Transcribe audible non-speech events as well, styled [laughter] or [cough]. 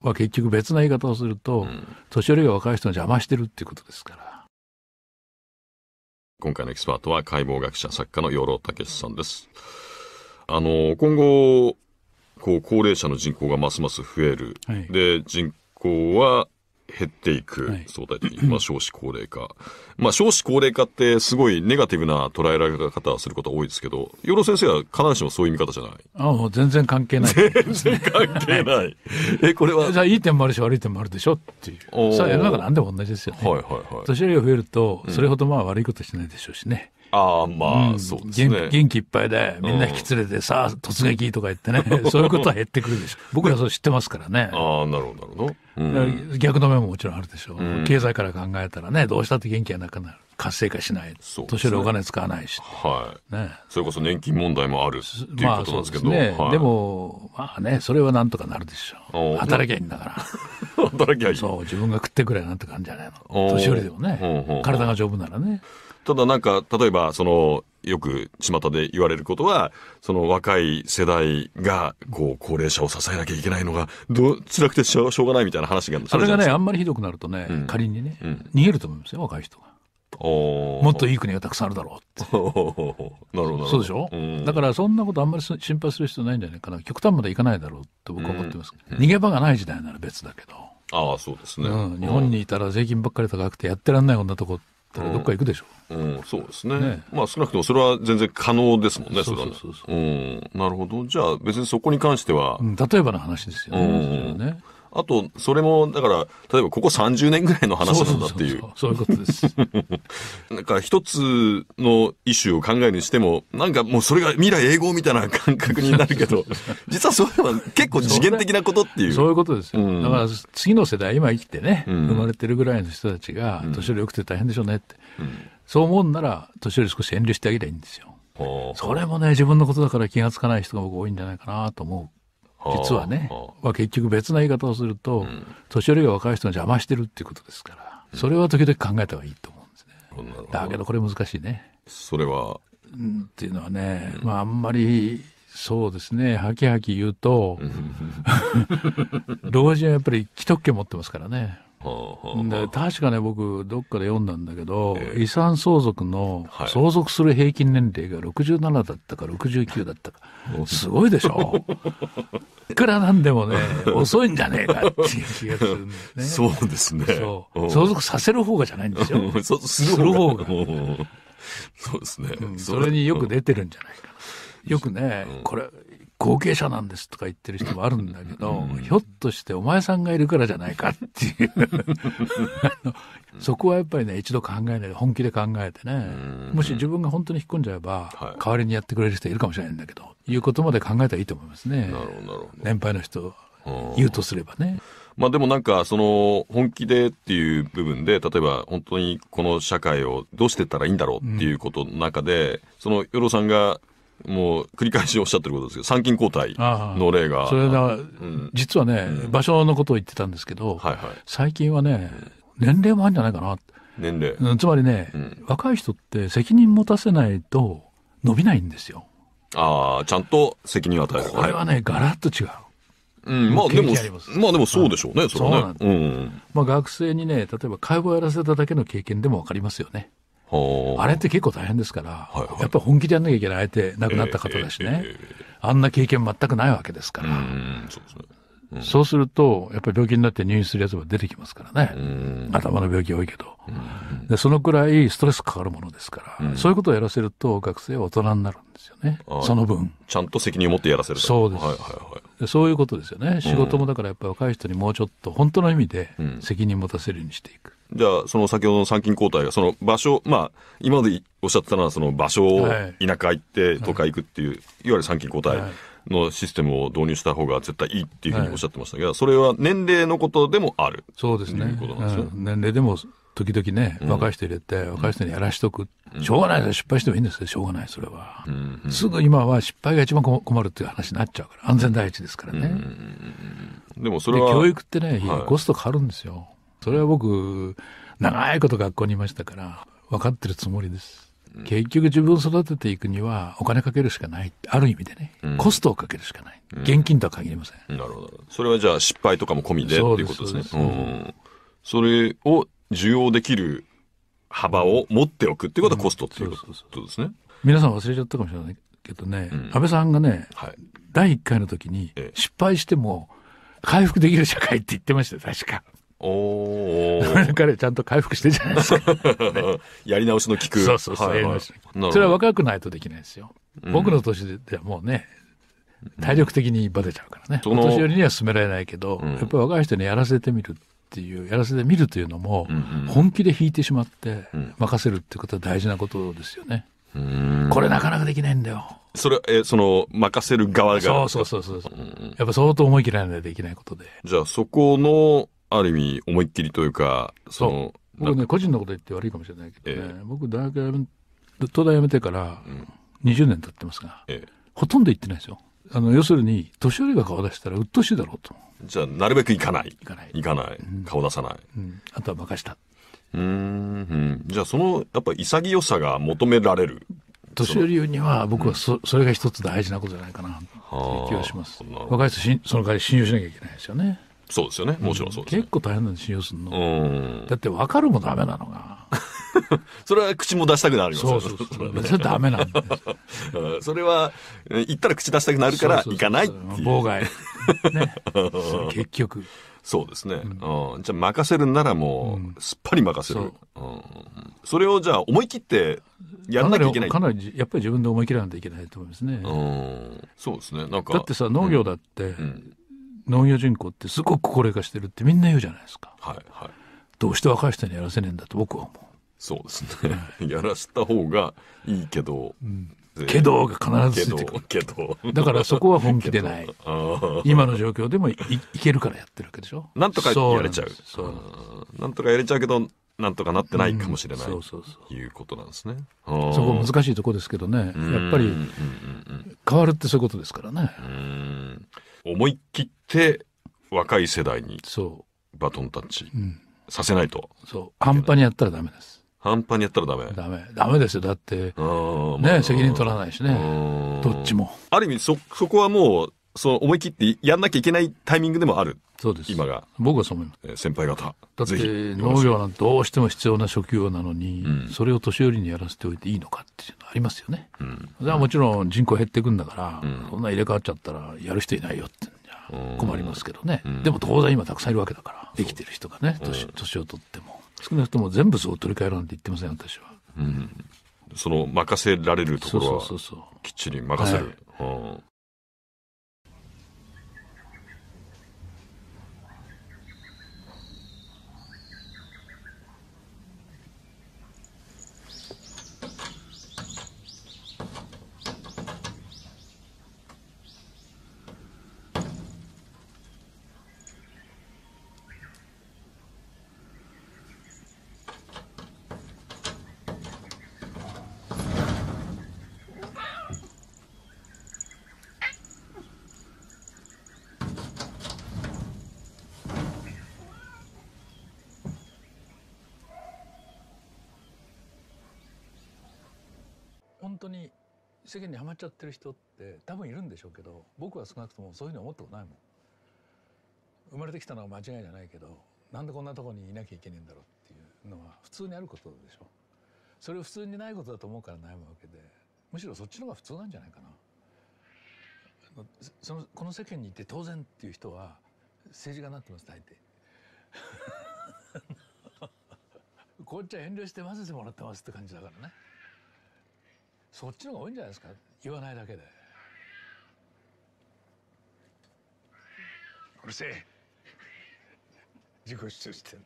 まあ、結局別な言い方をすると、うん、年寄りが若い人の邪魔してるっていうことですから。今回のエキスパートは解剖学者作家の養老武さんです。あの、今後、こう、高齢者の人口がますます増える。はい、で、人口は減っていく、相対的に、まあ、[clears throat] 少子高齢化。まあ、少子高齢化ってすごいネガティブな捉えられ方をすることは多いですけど、養老先生は必ずしもそういう見方じゃないああ、全然関係ない。全然関係ない。え、これは。じゃあ、いい点もあるし、悪い点もあるでしょっていう。さあ、世の中なんでも同じですよね。はいはいはい。年寄りが増えると、それほどまあ悪いことしないでしょうしね。うんああ、まあ、そうですね、うん、元気いっぱいで、みんな引き連れてさあ、突撃とか言ってね、[laughs] そういうことは減ってくるでしょ。僕らそれ知ってますからね。ああ、なるほど、なるほど。逆の面ももちろんあるでしょう。経済から考えたらね、どうしたって元気がなくなる。活性化しない、ね、年寄りお金使わないし、はいね、それこそ年金問題もあるっていうことなんですけど、まあねはい、でも、まあね、それはなんとかなるでしょう、働きゃいいんだから、[laughs] 働きゃいいそう自分が食ってくれなんとかあじゃないの、年寄りでもね、体が丈夫ならね。ただなんか例えばそのよく巷で言われることはその若い世代がこう高齢者を支えなきゃいけないのがど辛くてしょうがないみたいな話があれがねあんまりひどくなるとね、うん、仮にね、うん、逃げると思いますよ若い人が。もっといい国がたくさんあるだろうって [laughs] なるほどそうでしょ、うん、だからそんなことあんまり心配する必要ないんじゃないかな極端までいかないだろうって僕は思ってます、うん、逃げ場がない時代なら別だけどああそうですね、うん、日本にいたら税金ばっかり高くてやってらんないこんなとこったらどっか行くでしょう、ん、うん、そうですね、ね、まあ少なくともそれは全然可能ですもんねそれはねうん、なるほどじゃあ別にそこに関しては、例えばの話ですよね,、ねあと、それも、だから、例えばここ30年ぐらいの話なんだっていう。そういうことです。[laughs] なんか一つのイシューを考えるにしても、なんかもうそれが未来英語みたいな感覚になるけど、[laughs] 実はそれは結構次元的なことっていう。そういうことですよ。うん、だから次の世代、今生きてね、生まれてるぐらいの人たちが、年寄りよくて大変でしょうねって。うん、そう思うんなら、年寄り少し遠慮してあげりゃいいんですよ。それもね、自分のことだから気がつかない人が僕多いんじゃないかなと思う。実はね、まあ、結局別な言い方をすると、うん、年寄りが若い人の邪魔してるっていうことですから、それは時々考えた方がいいと思うんですね。だけどこれ難しいね。それは、うん、っていうのはね、まああんまりそうですね、はきはき言うと、[laughs] 老人はやっぱり既得権持ってますからね。確かね僕どっかで読んだんだけど、えー、遺産相続の相続する平均年齢が67だったか69だったか、はい、すごいでしょ [laughs] いくらなんでもね遅いんじゃねえかっていう気がするんですねそうですね相続させる方がじゃないんですよ [laughs] する方がそうですね、うん、それによく出てるんじゃないかなよくね、うん、これ後継者なんですとか言ってる人もあるんだけど、ひょっとしてお前さんがいるからじゃないかっていうそこはやっぱりね一度考えないで本気で考えてね、もし自分が本当に引っ込んじゃえば、はい、代わりにやってくれる人いるかもしれないんだけどいうことまで考えたらいいと思いますね。年配の人言うとすればね。まあでもなんかその本気でっていう部分で例えば本当にこの社会をどうしていったらいいんだろうっていうことの中で、うん、その与論さんがもう繰り返しおっしゃってることですけど参勤交代の例がそれが、うん、実はね、場所のことを言ってたんですけど、はいはい、最近はね年齢もあるんじゃないかな年齢つまりね、うん、若い人って責任持たせないと伸びないんですよああちゃんと責任を与えるこれはね、ガラッと違ううん、まあでも、まあでもそうでしょうね、それはね。うん。まあ学生にね、例えば介護をやらせただけの経験でもわかりますよね。あれって結構大変ですから、はいはい、やっぱり本気でやんなきゃいけない相手、亡くなった方だしね、えーえー、あんな経験全くないわけですから、そうすると、やっぱり病気になって入院するやつも出てきますからね、頭の病気多いけど、で、そのくらいストレスかかるものですから、そういうことをやらせると、学生は大人になるんですよね、その分。ちゃんと責任を持ってやらせるそうです、はいはいはい、で。そういうことですよね、仕事もだからやっぱり若い人にもうちょっと、本当の意味で責任持たせるようにしていく。じゃあ、その先ほどの参勤交代が、その場所、まあ、今までおっしゃってたのは、その場所を田舎行って都会行くっていう、はい、いわゆる参勤交代のシステムを導入した方が絶対いいっていうふうにおっしゃってましたけど、それは年齢のことでもある。そうですね。すね年齢でも時々ね、若い人入れて、若い人にやらしとく。しょうがないです。失敗してもいいんですよ。しょうがない、それは。うんうん、すぐ今は失敗が一番困るっていう話になっちゃうから、安全第一ですからね。うん、でもそれは。教育ってね、はい、コストかかるんですよ。それは僕長いこと学校にいましたから分かってるつもりです。結局自分を育てていくにはお金かけるしかないある意味でね、うん、コストをかけるしかない、うん、現金とは限りませんなるほどそれはじゃあ失敗とかも込みでっていうことですねそれを需要できる幅を持っておくってことはコストっていうことですね皆さん忘れちゃったかもしれないけどね、安倍さんがね、はい、第1回の時に失敗しても回復できる社会って言ってました確かおお。[laughs] 彼ちゃんと回復してるじゃないですか。[laughs] やり直しの効く。そうそうそう。はいはい、それは若くないとできないですよ。うん、僕の年ではもうね、体力的にバテちゃうからね。うん、お年寄りには勧められないけど、うん、やっぱり若い人にやらせてみるっていう、やらせてみるというのも、本気で引いてしまって任せるってことは大事なことですよね。これなかなかできないんだよ。それ、え、その、任せる側が。そうそうそうそう。やっぱ相当思い切らないとできないことで。じゃあそこの、ある意味思いっきりというかその僕ね個人のこと言って悪いかもしれないけどね、え僕大学やめ東大辞めてから20年経ってますが、えほとんど行ってないですよあの要するに年寄りが顔出したら鬱陶しいだろうとじゃあなるべく行かない行かない行かない、顔出さない、うんあとは任したうん、じゃあそのやっぱ潔さが求められる年寄りには僕はそうん、それが一つ大事なことじゃないかなという気がします若い人その代わり信用しなきゃいけないですよねそうですよね。もちろんそうです、ね、結構大変なんで信用するの。だって分かるもダメなのが。[laughs] それは口も出したくなりますそうそうそう。それダメなんです。[laughs] それは、言ったら口出したくなるから、行かないい妨害。ね。[laughs] 結局。そうですね、うん。じゃあ任せるならもう、すっぱり任せる、うん、それをじゃあ思い切ってやらなきゃいけない。かなり、やっぱり自分で思い切らないといけないと思いますね。うん。そうですね。なんか。だってさ、農業だって、農業人口ってすごく高齢化してるってみんな言うじゃないですか、はいはい、どうして若い人にやらせねえんだと僕は思うそうですね、やらせた方がいいけど、うん、けどが必ずついてくるけどだからそこは本気でない今の状況でもいいけるからやってるわけでしょなんとかやれちゃうそうなんとかやれちゃうけどなんとかなってないかもしれない、うん、そうそうそういうことなんですねそこ難しいとこですけどねやっぱり変わるってそういうことですからねうん思い切って若い世代にバトンタッチさせないと。そう半端にやったらダメです。半端にやったらダメ。ダメ。ダメですよ。だって、ね、責任取らないしね。どっちも。ある意味、そ、そこはもう、その思い切ってやんなきゃいけないタイミングでもある。そうです。今が。僕はそう思います。えー、先輩方。だって農業なんてどうしても必要な職業なのに、うん、それを年寄りにやらせておいていいのかっていうのありますよね。うん、それはもちろん人口減っていくんだから、うん、そんな入れ替わっちゃったらやる人いないよって困りますけどね、うん。でも当然今たくさんいるわけだから、生きてる人がね、年,、年を取っても。少なくとも全部そう取り替えるなんて言ってません、私は。うん、その任せられるところはきっちり任せる。はい当に世間にはまっちゃってる人って多分いるんでしょうけど僕は少なくともそういうふうに思ったことないもん。生まれてきたのは間違いじゃないけどなんでこんなとこにいなきゃいけねえんだろうっていうのは普通にあることでしょ。それを普通にないことだと思うから悩むわけでむしろそっちの方が普通なんじゃないかな。そのこの世間にいて当然っていう人は政治家になってます大抵。[laughs] こっちは遠慮して混ぜてもらってますって感じだからね。そっちの方が多いんじゃないですか言わないだけでうるせえ自己主張してん